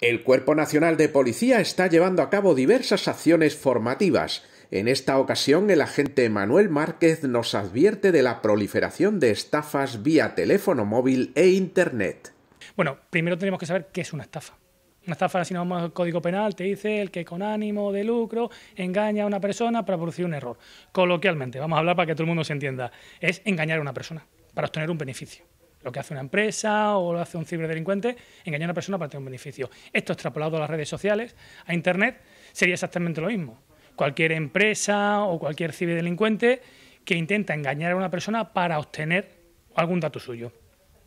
El Cuerpo Nacional de Policía está llevando a cabo diversas acciones formativas. En esta ocasión, el agente Manuel Márquez nos advierte de la proliferación de estafas vía teléfono móvil e Internet. Bueno, primero tenemos que saber qué es una estafa. Una estafa, si no vamos al Código Penal, te dice el que con ánimo de lucro engaña a una persona para producir un error. Coloquialmente, vamos a hablar para que todo el mundo se entienda, es engañar a una persona para obtener un beneficio lo que hace una empresa o lo hace un ciberdelincuente, engañar a una persona para tener un beneficio. Esto extrapolado a las redes sociales, a Internet, sería exactamente lo mismo. Cualquier empresa o cualquier ciberdelincuente que intenta engañar a una persona para obtener algún dato suyo.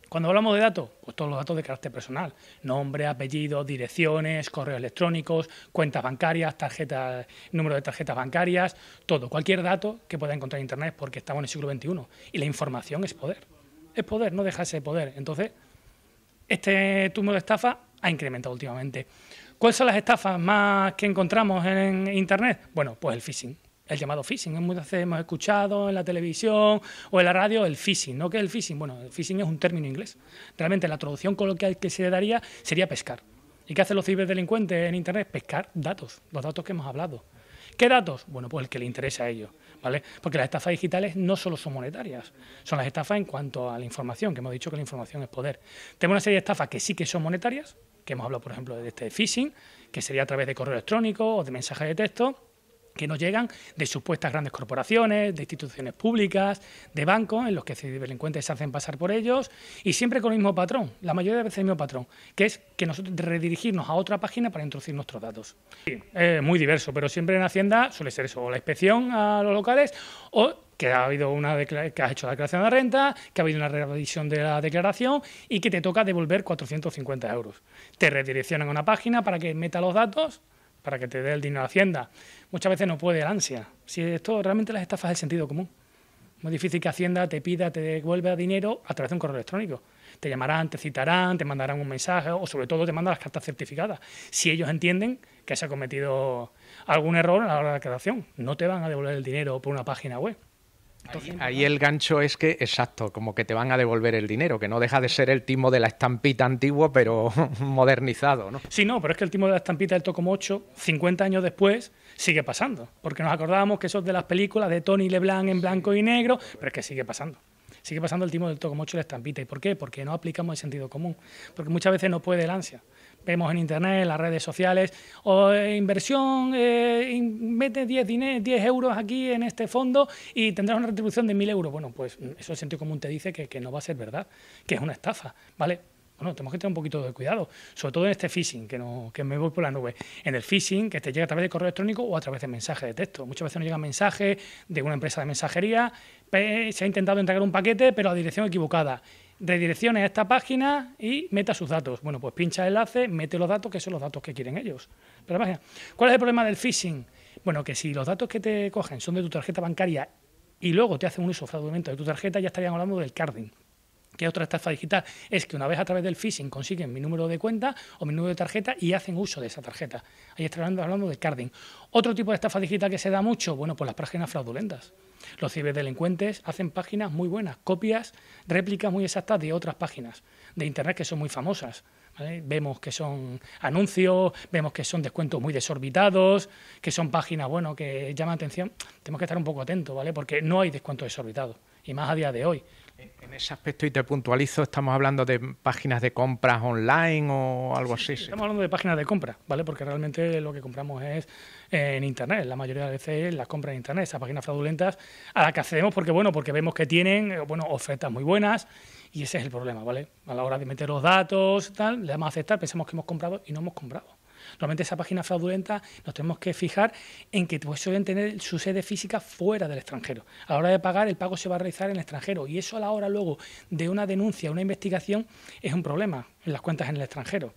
Cuando hablamos de datos, pues todos los datos de carácter personal, nombre, apellidos, direcciones, correos electrónicos, cuentas bancarias, tarjetas, número de tarjetas bancarias, todo, cualquier dato que pueda encontrar en Internet, porque estamos en el siglo XXI y la información es poder es poder, no dejarse de poder. Entonces, este túmulo de estafa ha incrementado últimamente. ¿Cuáles son las estafas más que encontramos en Internet? Bueno, pues el phishing. El llamado phishing, muchas veces hemos escuchado en la televisión o en la radio el phishing, ¿no? ¿Qué es el phishing? Bueno, el phishing es un término inglés. Realmente la traducción coloquial que se daría sería pescar. ¿Y qué hacen los ciberdelincuentes en Internet? Pescar datos, los datos que hemos hablado. ¿Qué datos? Bueno, pues el que le interesa a ellos. ¿Vale? Porque las estafas digitales no solo son monetarias, son las estafas en cuanto a la información, que hemos dicho que la información es poder. Tenemos una serie de estafas que sí que son monetarias, que hemos hablado, por ejemplo, de este phishing, que sería a través de correo electrónico o de mensajes de texto, que nos llegan de supuestas grandes corporaciones, de instituciones públicas, de bancos en los que delincuentes se hacen pasar por ellos y siempre con el mismo patrón, la mayoría de veces el mismo patrón, que es que nosotros redirigirnos a otra página para introducir nuestros datos. Sí, es muy diverso, pero siempre en Hacienda suele ser eso, o la inspección a los locales o que ha habido una que has hecho la declaración de renta, que ha habido una revisión de la declaración y que te toca devolver 450 euros. Te redireccionan a una página para que meta los datos para que te dé el dinero a Hacienda. Muchas veces no puede el ansia. Si esto realmente las estafas es el sentido común. Muy difícil que Hacienda te pida, te devuelva dinero a través de un correo electrónico. Te llamarán, te citarán, te mandarán un mensaje o sobre todo te mandan las cartas certificadas. Si ellos entienden que se ha cometido algún error a la hora de la creación, no te van a devolver el dinero por una página web. Ahí, el gancho es que, exacto, como que te van a devolver el dinero, que no deja de ser el timo de la estampita antiguo, pero modernizado, ¿no? Sí, no, pero es que el timo de la estampita del Tocomo 8, 50 años después, sigue pasando. Porque nos acordábamos que eso es de las películas de Tony Leblanc en blanco y negro, pero es que sigue pasando sigue pasando el timo del tocomocho y la estampita. ¿Y por qué? Porque no aplicamos el sentido común. Porque muchas veces no puede el ansia. Vemos en internet, en las redes sociales, o inversión, eh, mete 10, 10 euros aquí en este fondo y tendrás una retribución de 1.000 euros. Bueno, pues mm, eso el sentido común te dice que, que no va a ser verdad, que es una estafa, ¿vale? bueno, tenemos que tener un poquito de cuidado, sobre todo en este phishing, que, no, me voy por la nube. En el phishing, que te llega a través de correo electrónico o a través de mensajes de texto. Muchas veces nos llegan mensajes de una empresa de mensajería, se ha intentado entregar un paquete, pero a dirección equivocada Redireccione a esta página y meta sus datos. Bueno, pues pincha el enlace, mete los datos, que son los datos que quieren ellos. Pero ¿Cuál es el problema del phishing? Bueno, que si los datos que te cogen son de tu tarjeta bancaria y luego te hacen un uso fraudulento de tu tarjeta, ya estarían hablando del carding. Y otra estafa digital, es que una vez a través del phishing consiguen mi número de cuenta o mi número de tarjeta y hacen uso de esa tarjeta. Ahí estamos hablando, del de carding. Otro tipo de estafa digital que se da mucho, bueno, pues las páginas fraudulentas. Los ciberdelincuentes hacen páginas muy buenas, copias, réplicas muy exactas de otras páginas de Internet que son muy famosas. Vemos que son anuncios, vemos que son descuentos muy desorbitados, que son páginas, bueno, que llaman atención. Tenemos que estar un poco atentos, ¿vale? Porque no hay descuentos desorbitados, y más a día de hoy. En ese aspecto, y te puntualizo, estamos hablando de páginas de compras online o algo así. Estamos hablando de páginas de compras, ¿vale? Porque realmente lo que compramos es en Internet. La mayoría de las veces las compras en Internet, esas páginas fraudulentas a las que accedemos porque, bueno, porque vemos que tienen eh, bueno, ofertas muy buenas y ese es el problema, ¿vale? A la hora de meter los datos, tal, le damos a aceptar, pensamos que hemos comprado y no hemos comprado. Normalmente esa página fraudulenta nos tenemos que fijar en que pues, suelen tener su sede física fuera del extranjero. A la hora de pagar, el pago se va a realizar en el extranjero y eso a la hora luego de una denuncia, una investigación, es un problema en las cuentas en el extranjero.